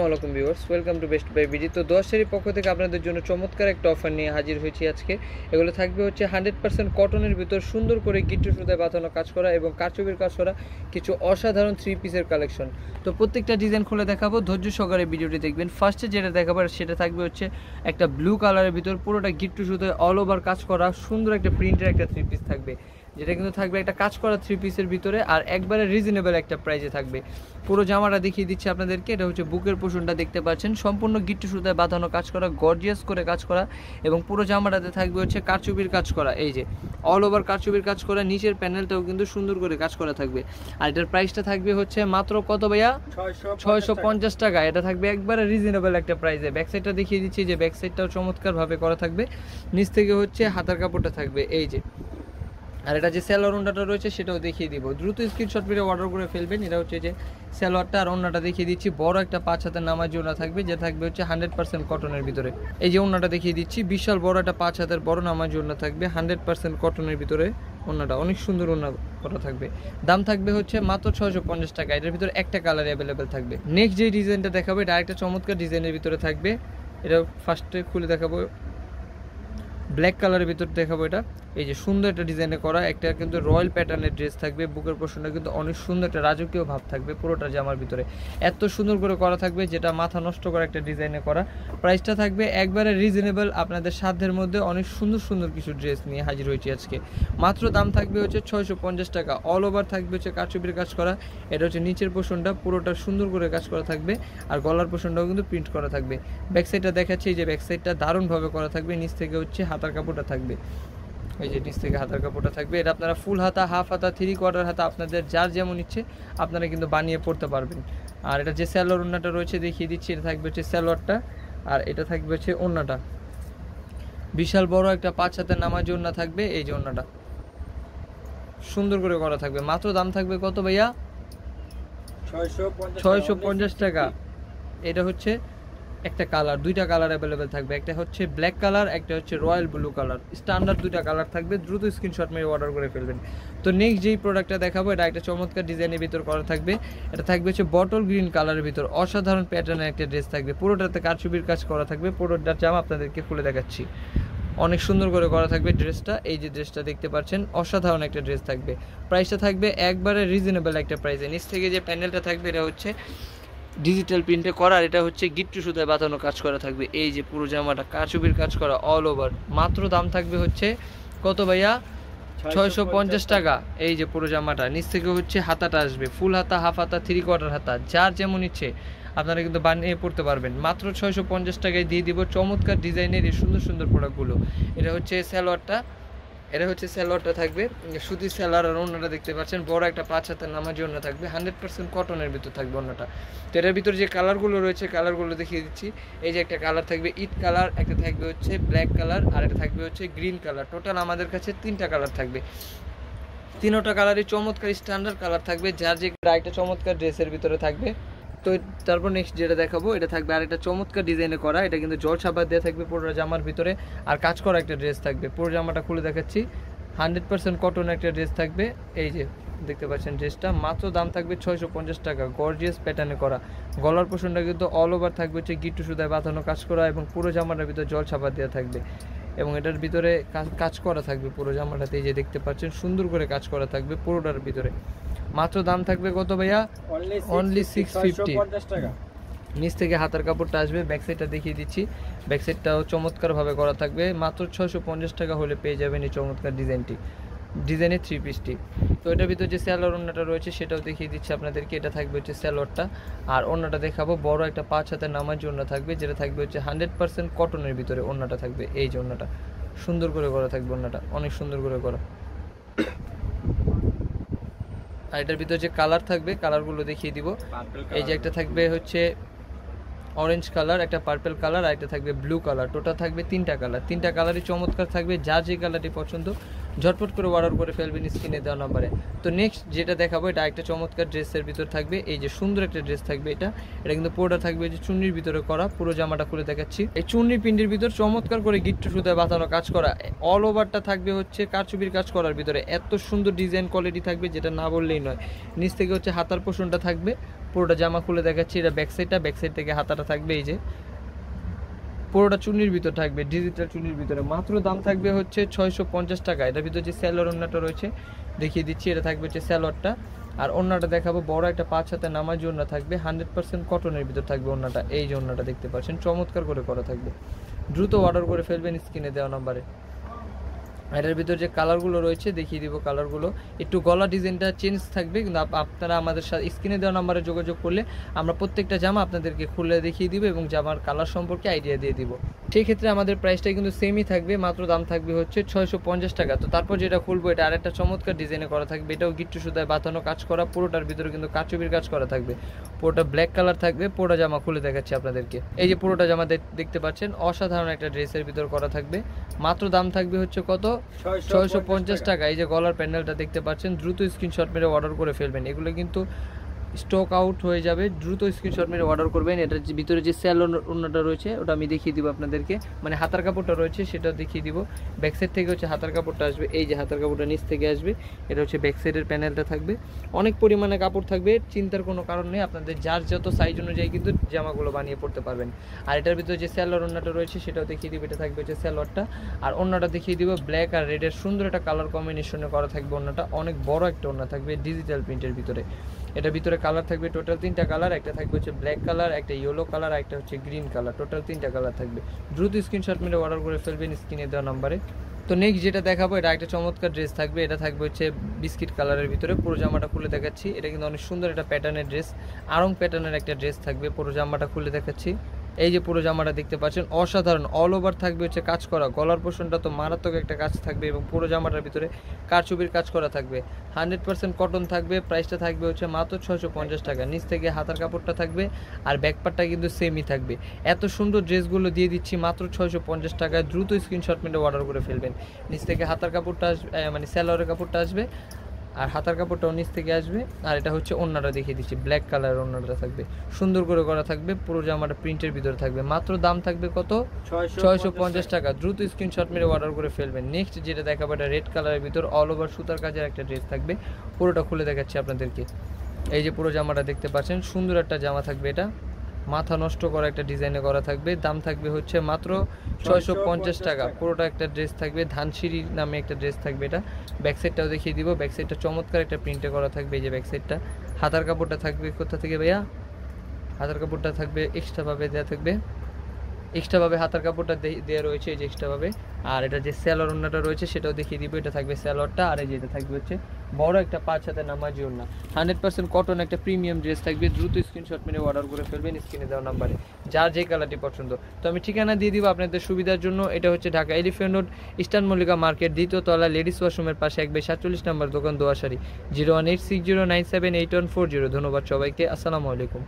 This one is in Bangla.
আসসালামাইকুম viewers welcome to best by BG তো দশেরই পক্ষ থেকে আপনাদের জন্য চমৎকার একটা অফার নিয়ে হাজির হয়েছি আজকে এগুলো থাকবে হচ্ছে হান্ড্রেড পার্সেন্ট কটনের ভিতর সুন্দর করে গিট্টু সুতায় বাঁধানো কাজ করা এবং কারচুপির কাজ করা কিছু অসাধারণ থ্রি পিসের কালেকশন তো প্রত্যেকটা ডিজাইন খুলে দেখাবো ধৈর্য সহকারে ভিডিওটি দেখবেন ফার্স্টে যেটা দেখাবো সেটা থাকবে হচ্ছে একটা ব্লু কালারের ভিতর পুরোটা গিট্টু সুতায় অল ওভার কাজ করা সুন্দর একটা প্রিন্টের একটা থ্রি পিস থাকবে যেটা কিন্তু থাকবে একটা কাজ করা থ্রি পিসের ভিতরে আর একবারে রিজনেবল একটা প্রাইজে থাকবে পুরো জামাটা দেখিয়ে দিচ্ছি আপনাদেরকে এটা হচ্ছে বুকের পোষণটা দেখতে পাচ্ছেন সম্পূর্ণ গিট্টু সুতায় বাঁধানো কাজ করা গর্জিয়াস করে কাজ করা এবং পুরো জামাটাতে থাকবে হচ্ছে কারচুপির কাজ করা এই যে অল ওভার কারচুপির কাজ করা নিচের প্যানেলটাও কিন্তু সুন্দর করে কাজ করা থাকবে আর এটার প্রাইসটা থাকবে হচ্ছে মাত্র কত ভাইয়া ছয়শো পঞ্চাশ টাকা এটা থাকবে একবারে রিজনেবল একটা প্রাইসে ব্যাকসাইডটা দেখিয়ে দিচ্ছি যে ব্যাকসাইডটাও চমৎকারভাবে করা থাকবে নিচ থেকে হচ্ছে হাতার কাপড়টা থাকবে এই যে আর এটা যে স্যালোয়ার ওনাটা রয়েছে সেটাও দেখিয়ে দিব দ্রুত স্ক্রিনশট মেরে অর্ডার করে ফেলবেন এটা হচ্ছে যে স্যালোয়ারটা আর ওনাটা দেখিয়ে দিচ্ছি বড় একটা পাঁচ হাতের নামাজ ওনা থাকবে যে থাকবে হচ্ছে হান্ড্রেড পার্সেন্ট কটনের ভিতরে এই যে ওনাটা দেখিয়ে দিচ্ছি বিশাল বড় একটা পাঁচ হাতের বড় নামাজ ওনা থাকবে হান্ড্রেড পার্সেন্ট কটনের ভিতরে ওনাটা অনেক সুন্দর ওনা করা থাকবে দাম থাকবে হচ্ছে মাত্র ছশো পঞ্চাশ টাকা এটার ভিতরে একটা কালার অ্যাভেলেবেল থাকবে নেক্সট যে ডিজাইনটা দেখাবো এটা একটা চমৎকার ডিজাইনের ভিতরে থাকবে এটা ফার্স্টে খুলে দেখাবো ব্ল্যাক কালারের ভিতর দেখাবো এটা এই যে সুন্দর একটা ডিজাইনে করা একটা কিন্তু রয়্যাল প্যাটার্নের ড্রেস থাকবে বুকের পোর্শনটা কিন্তু অনেক সুন্দর একটা রাজকীয় ভাব থাকবে পুরোটা জামার ভিতরে এত সুন্দর করে করা থাকবে যেটা মাথা নষ্ট করা একটা ডিজাইনে করা প্রাইসটা থাকবে একবারে রিজনেবল আপনাদের সাধ্যের মধ্যে অনেক সুন্দর সুন্দর কিছু ড্রেস নিয়ে হাজির হয়েছি আজকে মাত্র দাম থাকবে হচ্ছে ছয়শো টাকা অল ওভার থাকবে হচ্ছে কাচুপির কাজ করা এটা হচ্ছে নিচের পোর্শনটা পুরোটা সুন্দর করে কাজ করা থাকবে আর গলার পোর্শনটাও কিন্তু প্রিন্ট করা থাকবে ব্যাকসাইডটা দেখাচ্ছে এই যে ব্যাকসাইডটা দারুণভাবে করা থাকবে নিচ থেকে হচ্ছে হাতার কাপড়টা থাকবে এই যে নিচ থেকে হাতার কাপড়টা থাকবে এটা আপনারা ফুল হাতা হাফ হাতা থ্রি কোয়ার্টার হাতা আপনাদের যার যেমন ইচ্ছে আপনারা কিন্তু বানিয়ে পড়তে পারবেন আর এটা যে স্যালোয়ার ওনাটা রয়েছে দেখিয়ে দিচ্ছি এটা থাকবে হচ্ছে স্যালোয়ারটা আর এটা থাকবে হচ্ছে ওনাটা বিশাল বড় একটা পাঁচ হাতের নামাজ ওনা থাকবে এই যে ওনাটা সুন্দর করে করা থাকবে মাত্র দাম থাকবে কত ভাইয়া ছয়শো পঞ্চাশ টাকা এটা হচ্ছে একটা কালার দুইটা কালার অ্যাভেলেবেল থাকবে একটা হচ্ছে ব্ল্যাক কালার একটা হচ্ছে রয়্যাল ব্লু কালার স্ট্যান্ডার্ড দুইটা কালার থাকবে দ্রুত স্ক্রিনশট মেরে অর্ডার করে ফেলবেন তো নেক্সট যেই প্রোডাক্টটা দেখাবো এটা একটা চমৎকার ডিজাইনের ভিতর করা থাকবে এটা থাকবে হচ্ছে বটল গ্রিন কালারের ভিতর অসাধারণ প্যাটার্নের একটা ড্রেস থাকবে পুরোটাতে কারচুপির কাজ করা থাকবে পুরোটার জামা আপনাদেরকে খুলে দেখাচ্ছি অনেক সুন্দর করে করা থাকবে ড্রেসটা এই যে ড্রেসটা দেখতে পাচ্ছেন অসাধারণ একটা ড্রেস থাকবে প্রাইসটা থাকবে একবারে রিজনেবল একটা প্রাইসে নিচ থেকে যে প্যান্ডেলটা থাকবে এটা হচ্ছে ডিজিটাল প্রিন্টে করার এটা হচ্ছে গিট্টু সুতায় বাঁধানো কাজ করা থাকবে এই যে পুরো জামাটা কারচুপির কাজ করা অল ওভার মাত্র দাম থাকবে হচ্ছে কত ভাইয়া ছয়শো পঞ্চাশ টাকা এই যে পুরো জামাটা নিচ থেকে হচ্ছে হাতাটা আসবে ফুল হাতা হাফ হাতা থ্রি কোয়ার্টার হাতা যার যেমন ইচ্ছে আপনারা কিন্তু বানিয়ে পড়তে পারবেন মাত্র ছয়শো পঞ্চাশ টাকায় দিয়ে দিব চমৎকার ডিজাইনের এই সুন্দর সুন্দর প্রোডাক্টগুলো এটা হচ্ছে স্যালোয়ারটা এটা হচ্ছে স্যালোয়ারটা থাকবে শুধু স্যালোয়ার আর অন্যটা দেখতে পাচ্ছেন বড় একটা পাঁচ হাতের নামাজি অন্য থাকবে হান্ড্রেড পার্সেন্ট কটনের ভিতর থাকবে অন্যটা তো এটার ভিতরে যে কালারগুলো রয়েছে কালারগুলো দেখিয়ে দিচ্ছি এই যে একটা কালার থাকবে ইট কালার একটা থাকবে হচ্ছে ব্ল্যাক কালার আর একটা থাকবে হচ্ছে গ্রিন কালার টোটাল আমাদের কাছে তিনটা কালার থাকবে তিনোটা কালারই চমৎকার স্ট্যান্ডার্ড কালার থাকবে যার যে একটা চমৎকার ড্রেসের ভিতরে থাকবে তো তারপর নেক্সট যেটা দেখাবো এটা থাকবে আর একটা চমৎকার ডিজাইনে করা এটা কিন্তু জল সাবার দেওয়া থাকবে পুরো জামার ভিতরে আর কাজ করা একটা ড্রেস থাকবে পুরো জামাটা খুলে দেখাচ্ছি হান্ড্রেড পার্সেন্ট কটন একটা ড্রেস থাকবে এই যে দেখতে পাচ্ছেন ড্রেসটা মাত্র দাম থাকবে ছয়শো পঞ্চাশ টাকা গর্জিয়াস প্যাটার্নে করা গলার পোষণটা কিন্তু অল ওভার থাকবে হচ্ছে গিট্টু সুদায় বাঁধানো কাজ করা এবং পুরো জামাটার ভিতরে জল সাবার দেওয়া থাকবে এবং এটার ভিতরে কাজ করা থাকবে পুরো জামাটাতে এই যে দেখতে পাচ্ছেন সুন্দর করে কাজ করা থাকবে পুরোটার ভিতরে মাত্র দাম থাকবে কত ভাইয়া অনলি সিক্স ফিফটি নিচ থেকে হাতার কাপড়টা আসবে ব্যাক সাইডটা দেখিয়ে দিচ্ছি ব্যাক সাইডটাও চমৎকারভাবে করা থাকবে মাত্র ছশো পঞ্চাশ টাকা হলে পেয়ে যাবেন এই চমৎকার ডিজাইনটি ডিজাইনের থ্রি পিসটি তো এটার ভিতরে যে স্যালোর ওনাটা রয়েছে সেটাও দেখিয়ে দিচ্ছি আপনাদেরকে এটা থাকবে হচ্ছে স্যালোরটা আর ওনাটা দেখাবো বড় একটা পাঁচ হাতের নামার জন্য থাকবে যেটা থাকবে হচ্ছে হান্ড্রেড পার্সেন্ট কটনের ভিতরে ওনাটা থাকবে এই যে ওনাটা সুন্দর করে করা থাকবে ওনাটা অনেক সুন্দর করে করা আর এটার ভিতরে যে কালার থাকবে কালারগুলো দেখিয়ে দিব এই যে একটা থাকবে হচ্ছে অরেঞ্জ কালার একটা পার্পেল কালার আর একটা থাকবে ব্লু কালার টোটাল থাকবে তিনটা কালার তিনটা কালারই চমৎকার থাকবে যা যে কালারটি পছন্দ ঝটপট করে অর্ডার করে ফেলবেন স্ক্রিনে দেওয়া নাম্বারে তো নেক্সট যেটা দেখাবো এটা একটা চমৎকার ড্রেসের ভিতর থাকবে এই যে সুন্দর একটা ড্রেস থাকবে এটা এটা কিন্তু পুরোটা থাকবে যে চুন্নির ভিতরে করা পুরো জামাটা খুলে দেখাচ্ছি এই চুন্নির পিন্ডির ভিতর চমৎকার করে গিট্টু সুতায় বাঁধানো কাজ করা অল ওভারটা থাকবে হচ্ছে কারচুপির কাজ করার ভিতরে এত সুন্দর ডিজাইন কোয়ালিটি থাকবে যেটা না বললেই নয় নিচ থেকে হচ্ছে হাতার পোষণটা থাকবে পুরোটা জামা খুলে দেখাচ্ছি এটা ব্যাক সাইডটা ব্যাক সাইড থেকে হাতাটা থাকবে এই যে পুরোটা চুনির ভিতর থাকবে ডিজিটাল চুনির ভিতরে মাত্র দাম থাকবে হচ্ছে ছয়শো পঞ্চাশ টাকা এটার ভিতরে যে স্যালোর অন্যটা রয়েছে দেখিয়ে দিচ্ছি এটা থাকবে হচ্ছে স্যালোরটা আর ওনাটা দেখাবো বড় একটা পাঁচ হাতে নামাজ ওনা থাকবে হান্ড্রেড পার্সেন্ট কটনের ভিতর থাকবে ওনাটা এই যে ওনাটা দেখতে পাচ্ছেন চমৎকার করে করা থাকবে দ্রুত অর্ডার করে ফেলবেন স্ক্রিনে দেওয়া নাম্বারে এটার ভিতর যে কালারগুলো রয়েছে দেখিয়ে দিব কালারগুলো একটু গলা ডিজাইনটা চেঞ্জ থাকবে কিন্তু আপনারা আমাদের সাথে স্ক্রিনে দেওয়া নাম্বারে যোগাযোগ করলে আমরা প্রত্যেকটা জামা আপনাদেরকে খুলে দেখিয়ে দিব এবং জামার কালার সম্পর্কে আইডিয়া দিয়ে দিব সেই ক্ষেত্রে আমাদের প্রাইসটা কিন্তু সেমই থাকবে মাত্র দাম থাকবে হচ্ছে ছয়শো টাকা তো তারপর যেটা খুলবো এটা আরেকটা চমৎকার ডিজাইনে করা থাকবে এটাও গিট্টু সুতায় বাঁধানো কাজ করা পুরোটার ভিতরে কিন্তু কাচুবির কাজ করা থাকবে পুরোটা ব্ল্যাক কালার থাকবে পুরোটা জামা খুলে দেখাচ্ছি আপনাদেরকে এই যে পুরোটা জামা দেখতে পাচ্ছেন অসাধারণ একটা ড্রেসের ভিতর করা থাকবে মাত্র দাম থাকবে হচ্ছে কত ছয়শো পঞ্চাশ টাকা এই যে গলার প্যান্ডেলটা দেখতে পাচ্ছেন দ্রুত স্ক্রিনশট মেরে অর্ডার করে ফেলবেন এগুলো কিন্তু স্টক আউট হয়ে যাবে দ্রুত স্ক্রিনশট মেরে অর্ডার করবেন এটার ভিতরে যে সেল অন্যটা রয়েছে ওটা আমি দেখিয়ে দিব আপনাদেরকে মানে হাতার কাপড়টা রয়েছে সেটা দেখিয়ে দিব ব্যাকসাইড থেকে হচ্ছে হাতার কাপড়টা আসবে এই যে হাতার কাপড়টা নিচ থেকে আসবে এটা হচ্ছে ব্যাকসাইডের প্যানেলটা থাকবে অনেক পরিমাণে কাপড় থাকবে চিন্তার কোনো কারণ নেই আপনাদের যার যত সাইজ অনুযায়ী কিন্তু জামাগুলো বানিয়ে পড়তে পারবেন আর এটার ভিতরে যে স্যালোর অন্যটা রয়েছে সেটাও দেখিয়ে দিব এটা থাকবে হচ্ছে স্যালোয়ারটা আর অন্যটা দেখিয়ে দিব ব্ল্যাক আর রেডের সুন্দর একটা কালার কম্বিনেশনে করা থাকবে অন্যটা অনেক বড় একটা অন্য থাকবে ডিজিটাল প্রিন্টের ভিতরে এটার ভিতরে কালার থাকবে টোটাল তিনটা কালার একটা থাকবে হচ্ছে ব্ল্যাক কালার একটা ইয়েলো কালার একটা হচ্ছে গ্রিন কালার টোটাল তিনটা কালার থাকবে দ্রুত স্ক্রিনশট মিলে অর্ডার করে ফেলবেন স্ক্রিনে দেওয়া নাম্বারে তো নেক্সট যেটা দেখাবো এটা একটা চমৎকার ড্রেস থাকবে এটা থাকবে হচ্ছে বিস্কিট কালারের ভিতরে পুরো জামাটা খুলে দেখাচ্ছি এটা কিন্তু অনেক সুন্দর একটা প্যাটার্নের ড্রেস আরং প্যাটার্নের একটা ড্রেস থাকবে পুরো জামাটা খুলে দেখাচ্ছি এই যে পুরো জামাটা দেখতে পাচ্ছেন অসাধারণ অল ওভার থাকবে হচ্ছে কাজ করা গলার পোষণটা তো মারাত্মক একটা কাজ থাকবে এবং পুরো জামাটার ভিতরে কারচুপির কাজ করা থাকবে হান্ড্রেড পার্সেন্ট কটন থাকবে প্রাইসটা থাকবে হচ্ছে মাত্র ছশো পঞ্চাশ টাকা নিচ থেকে হাতার কাপড়টা থাকবে আর ব্যাকপারটা কিন্তু সেমই থাকবে এত সুন্দর ড্রেসগুলো দিয়ে দিচ্ছি মাত্র ছয়শো পঞ্চাশ টাকায় দ্রুত স্ক্রিনশট মেটে অর্ডার করে ফেলবেন নিচ থেকে হাতার কাপড়টা আসবে মানে স্যালোয়ারের কাপড়টা আসবে আর হাতার কাপড়টা নিচ থেকে আসবে আর এটা হচ্ছে অন্যটা দেখিয়ে দিচ্ছি ব্ল্যাক কালার অন্যটা থাকবে সুন্দর করে করা থাকবে পুরো জামাটা প্রিন্টের ভিতরে থাকবে মাত্র দাম থাকবে কত ছয়শো পঞ্চাশ টাকা দ্রুত স্ক্রিনশট মেরে অর্ডার করে ফেলবেন নেক্সট যেটা দেখাবো এটা রেড কালারের ভিতর অল ওভার সুতার কাজের একটা ড্রেস থাকবে পুরোটা খুলে দেখাচ্ছি আপনাদেরকে এই যে পুরো জামাটা দেখতে পাচ্ছেন সুন্দর একটা জামা থাকবে এটা মাথা নষ্ট করা একটা ডিজাইনে করা থাকবে দাম থাকবে হচ্ছে মাত্র ছয়শো পঞ্চাশ টাকা পুরোটা একটা ড্রেস থাকবে ধানসিঁড়ি নামে একটা ড্রেস থাকবে এটা ব্যাকসাইডটাও দেখিয়ে দিব ব্যাকসাইডটা চমৎকার একটা প্রিন্টে করা থাকবে এই যে ব্যাকসাইডটা হাতার কাপড়টা থাকবে কোথা থেকে ভাইয়া হাতার কাপড়টা থাকবে এক্সট্রাভাবে দেওয়া থাকবে এক্সট্রাভাবে হাতার কাপড়টা দেওয়া রয়েছে এই যে এক্সট্রাভাবে আর এটা যে সেলর ওনাটা রয়েছে সেটাও দেখিয়ে দিব এটা থাকবে সেলরটা আর এই যেটা থাকবে হচ্ছে বড় একটা পাঁচ হাতে নামাজি ওনা হান্ড্রেড পার্সেন্ট কটন একটা প্রিমিয়াম ড্রেস থাকবে দ্রুত স্ক্রিনশট মেরে অর্ডার করে ফেলবেন স্ক্রিনে দেওয়া নাম্বারে যার যে কালারটি পছন্দ তো আমি ঠিকানা দিয়ে দিব আপনাদের সুবিধার জন্য এটা হচ্ছে Dhaka elephant road eastern Mallika market দ্বিতীয় তলা লেডিস ওয়াশরুমের পাশে এক বাই সাতচল্লিশ নম্বর দোকান দোয়াশারি zero one eight six zero nine seven eight one four zero ধন্যবাদ সবাইকে আসসালামু আলাইকুম